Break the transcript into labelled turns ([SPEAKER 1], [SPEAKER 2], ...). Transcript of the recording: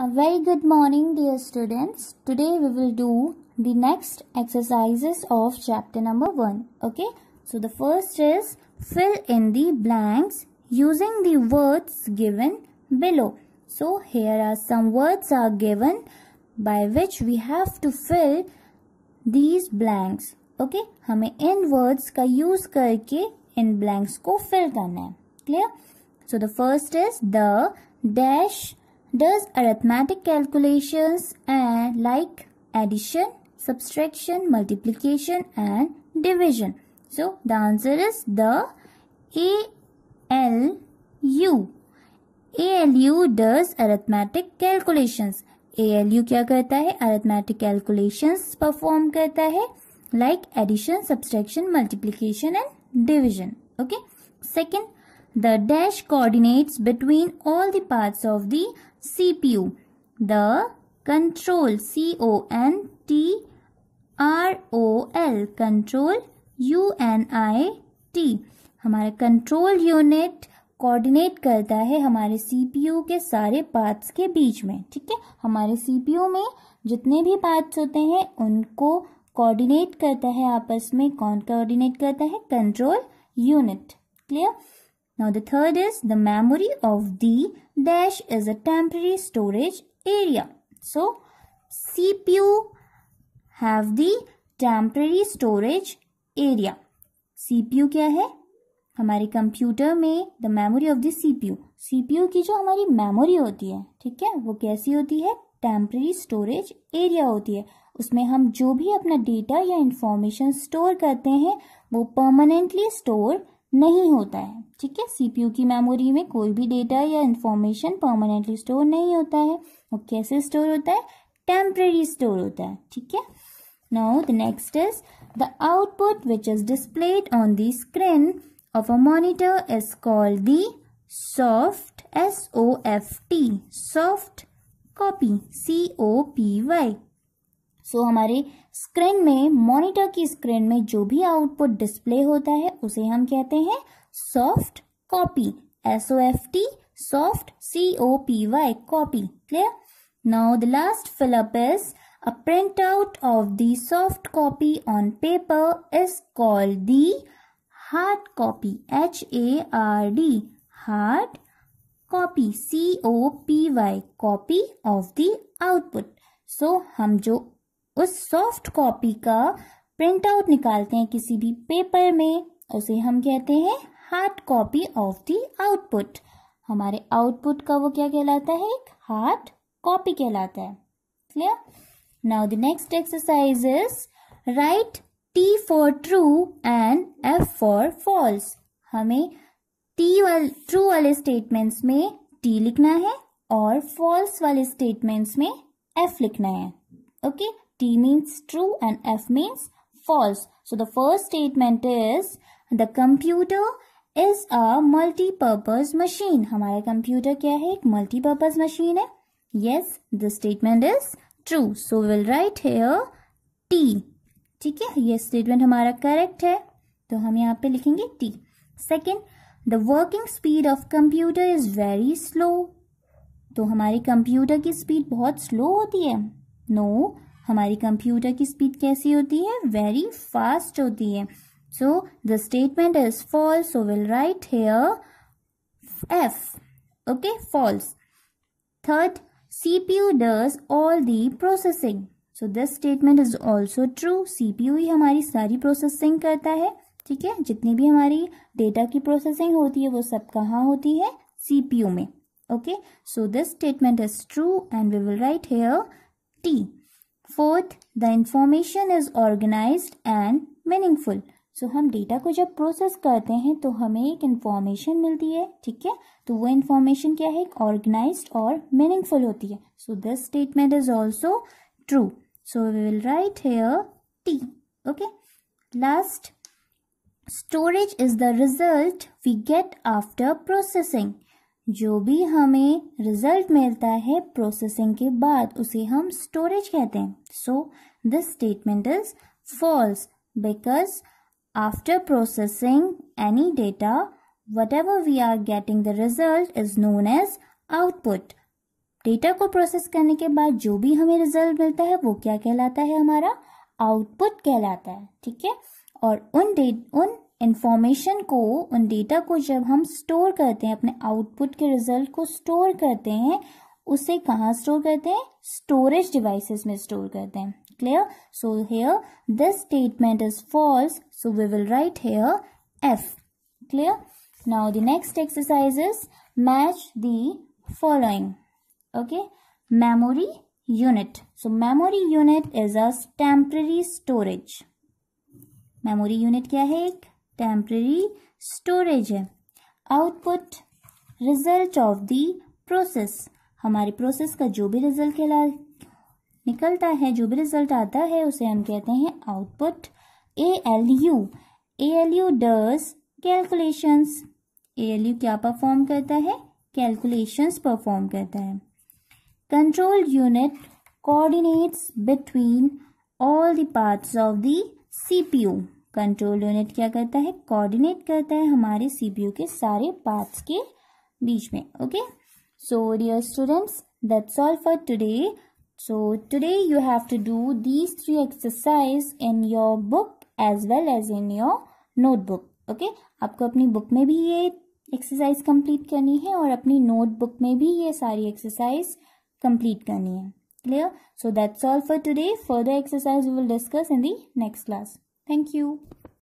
[SPEAKER 1] A very good morning dear students. Today we will do the next exercises of chapter number 1. Okay. So the first is fill in the blanks using the words given below. So here are some words are given by which we have to fill these blanks. Okay. hame in words ka use karke in blanks ko fill karna hai Clear? So the first is the dash does arithmetic calculations and like addition, subtraction, multiplication and division. So the answer is the ALU. ALU does arithmetic calculations. ALU क्या करता है arithmetic calculations perform करता है like addition, subtraction, multiplication and division. Okay. Second, the dash coordinates between all the parts of the CPU. The control C O N T R O L control U N I T हमारा control unit coordinate करता है हमारे CPU के सारे parts के बीच में ठीक है हमारे सीपीयू में जितने भी पार्ट्स होते हैं उनको कोऑर्डिनेट करता है आपस में कौन कोऑर्डिनेट करता है control unit clear Now the third is the memory of D dash is a temporary storage area. So CPU have the temporary storage area. CPU क्या है हमारे कंप्यूटर में the memory of the C P U CPU U की जो हमारी memory होती है ठीक है वो कैसी होती है टेम्प्रेरी स्टोरेज एरिया होती है उसमें हम जो भी अपना डेटा या इंफॉर्मेशन स्टोर करते हैं वो परमानेंटली स्टोर नहीं होता है ठीक है सीपीयू की मेमोरी में कोई भी डेटा या इन्फॉर्मेशन परमानेंटली स्टोर नहीं होता है वो कैसे स्टोर होता है टेम्प्रेरी स्टोर होता है ठीक है now the next is the output which is displayed on the screen of a monitor is called the soft S O F T soft copy C O P Y so so, हमारे screen में monitor की screen में जो भी output display होता है उसे हम कहते हैं soft copy S O F T soft C O P Y copy clear now the last fill up is a print out of the soft copy on paper is called the hard copy H A R D hard copy C O P Y copy of the output so हम जो उस soft copy का print out निकालते हैं किसी भी paper में उसे हम कहते हैं hard copy of the output हमारे आउटपुट का वो क्या कहलाता है एक हार्ड कॉपी कहलाता है clear now the next exercise is write T for true and F for false हमें टी वाल ट्रू वाले स्टेटमेंट्स में टी लिखना है और फॉल्स वाले स्टेटमेंट्स में एफ लिखना है okay okay? T means true and F means false. So the first statement is the computer is a multi-purpose machine. हमारा computer क्या है एक multi-purpose machine है Yes, the statement is true. So we'll write here T. ठीक है ये statement हमारा correct है तो हम यहाँ पे लिखेंगे T. Second, the working speed of computer is very slow. तो हमारी computer की speed बहुत slow होती है No, हमारी कंप्यूटर की स्पीड कैसी होती है वेरी फास्ट होती है so the statement is false so will write here F okay false third CPU does all the processing so this statement is also true CPU ही हमारी सारी प्रोसेसिंग करता है ठीक है जितनी भी हमारी डेटा की प्रोसेसिंग होती है वो सब कहाँ होती है सीपीयू में okay so this statement is true and we will write here T fourth the information is organise and meaningful so हम डेटा को जब प्रोसेस करते हैं तो हमें एक इंफॉर्मेशन मिलती है ठीक है तो वो इन्फॉर्मेशन क्या है ऑर्गेनाइज और मीनिंगफुल होती है so this statement is also true so we will write here T okay last storage is the result we get after processing जो भी हमें रिजल्ट मिलता है प्रोसेसिंग के बाद उसे हम स्टोरेज कहते हैं so this statement is false because after processing any data whatever we are getting the result is known as output data को प्रोसेस करने के बाद जो भी हमें रिजल्ट मिलता है वो क्या कहलाता है हमारा आउटपुट कहलाता है ठीक है और उन डेट उन इन्फॉर्मेशन को उन डेटा को जब हम स्टोर करते हैं अपने आउटपुट के रिजल्ट को स्टोर करते हैं उसे कहाँ स्टोर करते हैं स्टोरेज डिवाइसेस में स्टोर करते हैं clear so here this statement is false so we will write here F clear now the next exercise is match the following okay memory unit so memory unit is a temporary storage memory unit क्या है एक temporary storage है output result of the process हमारे process का जो भी result कहला निकलता है जो भी रिजल्ट आता है उसे हम कहते हैं output A L U A L U does calculations A L U क्या परफॉर्म करता है कैलकुलेशंस परफॉर्म करता है control unit coordinates between all the parts of the CPU control unit क्या करता है कोऑर्डिनेट करता है हमारे सीपीयू के सारे पार्ट्स के बीच में okay so dear students that's all for today so today you have to do these three exercise in your book as well as in your notebook okay आपको अपनी बुक में भी ये एक्सरसाइज कंप्लीट करनी है और अपनी नोटबुक में भी ये सारी एक्सरसाइज कंप्लीट करनी है clear so that's all for today further exercise we will discuss in the next class Thank you.